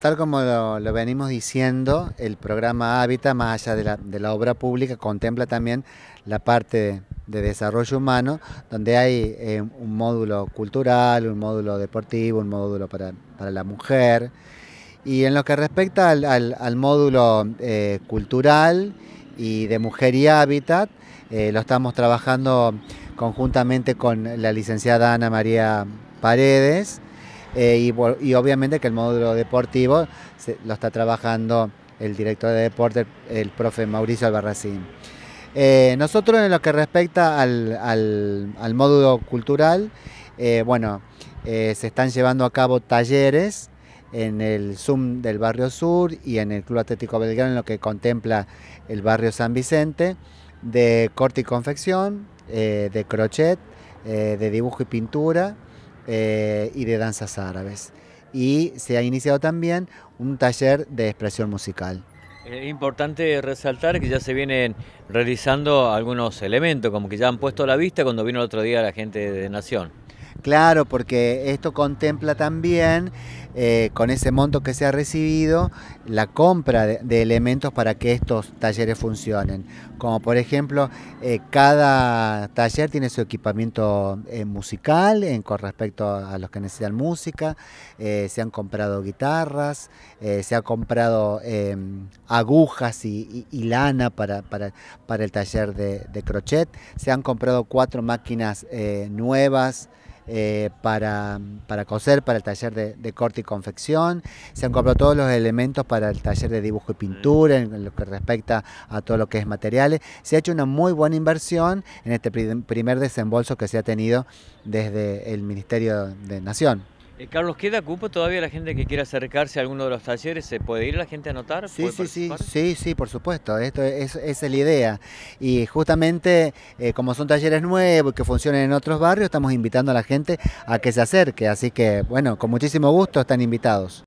Tal como lo, venimos diciendo, el programa Hábitat, más allá de la, obra pública, contempla también la parte de, desarrollo humano, donde hay eh, un módulo cultural, un módulo deportivo, un módulo para, la mujer. Y en lo que respecta al, al, módulo eh, cultural y de mujer y hábitat, eh, lo estamos trabajando conjuntamente con la licenciada Ana María Paredes eh, y, obviamente que el módulo deportivo lo está trabajando el director de deporte, el, profe Mauricio Albarracín. Eh, nosotros en lo que respecta al, módulo cultural, eh, bueno, se están llevando a cabo talleres en el Zoom del Barrio Sur y en el Club Atlético Belgrano, en lo que contempla el Barrio San Vicente, de corte y confección, de crochet, de dibujo y pintura, eh, y de danzas árabes. Y se ha iniciado también un taller de expresión musical. Es importante resaltar que ya se vienen realizando algunos elementos, como que ya han puesto a la vista cuando vino el otro día la gente de Nación. Claro, porque esto contempla también, eh, con ese monto que se ha recibido, la compra de, elementos para que estos talleres funcionen. Como por ejemplo, eh, cada taller tiene su equipamiento eh, musical en, con respecto a los que necesitan música, se han comprado guitarras, se ha comprado em, agujas y, lana para, el taller de, crochet, se han comprado cuatro máquinas nuevas. Eh, para, coser, para el taller de, de, corte y confección. Se han comprado todos los elementos para el taller de dibujo y pintura, en, lo que respecta a todo lo que es materiales. Se ha hecho una muy buena inversión en este primer desembolso que se ha tenido desde el Ministerio de Nación. Eh, Carlos, ¿queda cupo todavía la gente que quiera acercarse a alguno de los talleres? ¿Se puede ir la gente a anotar? Sí, sí, sí, sí, sí, por supuesto. Esto es, esa es la idea. Y justamente, eh, como son talleres nuevos que funcionan en otros barrios, estamos invitando a la gente a que se acerque. Así que, bueno, con muchísimo gusto están invitados.